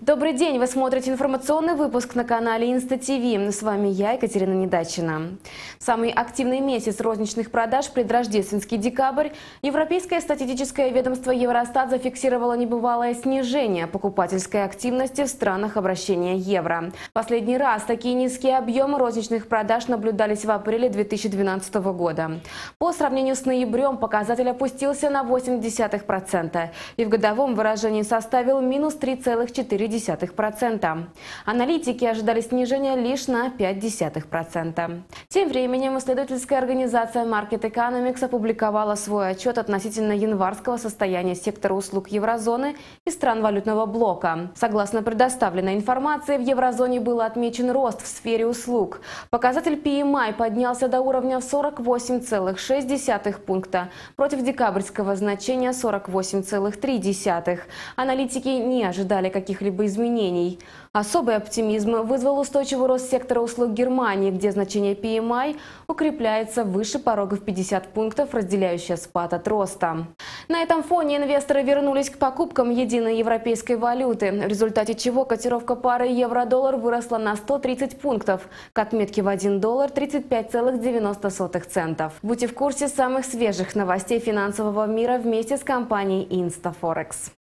Добрый день! Вы смотрите информационный выпуск на канале Инста ТВ. С вами я, Екатерина Недачина. Самый активный месяц розничных продаж – предрождественский декабрь. Европейское статистическое ведомство Евростат зафиксировало небывалое снижение покупательской активности в странах обращения евро. Последний раз такие низкие объемы розничных продаж наблюдались в апреле 2012 года. По сравнению с ноябрем показатель опустился на 0,8% и в годовом выражении составил минус 3,4%. 0,2%. Аналитики ожидали снижения лишь на 0,5%. Тем временем исследовательская организация Market Economics опубликовала свой отчет относительно январского состояния сектора услуг еврозоны и стран валютного блока. Согласно предоставленной информации, в еврозоне был отмечен рост в сфере услуг. Показатель PMI e поднялся до уровня 48,6 пункта против декабрьского значения 48,3. Аналитики не ожидали каких-либо каких-либо изменений. Особый оптимизм вызвал устойчивый рост сектора услуг Германии, где значение PMI укрепляется выше порогов 50 пунктов, разделяющая спад от роста. На этом фоне инвесторы вернулись к покупкам единой европейской валюты, в результате чего котировка пары евро-доллар выросла на 130 пунктов к отметке в 1 доллар 35,90 центов. Будьте в курсе самых свежих новостей финансового мира вместе с компанией Instaforex.